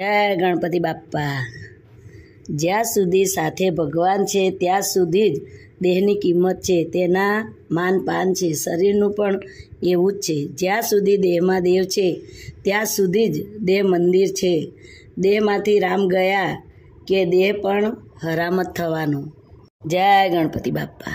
જય ગણપતિ બાપ્પા જ્યાં સુધી સાથે ભગવાન છે ત્યાં સુધી જ દેહની કિંમત છે તેના માન પાન છે શરીરનું પણ એવું જ છે જ્યાં સુધી દેહમાં દેવ છે ત્યાં સુધી જ દેહ મંદિર છે દેહમાંથી રામ ગયા કે દેહ પણ હરામત થવાનું જય ગણપતિ બાપ્પા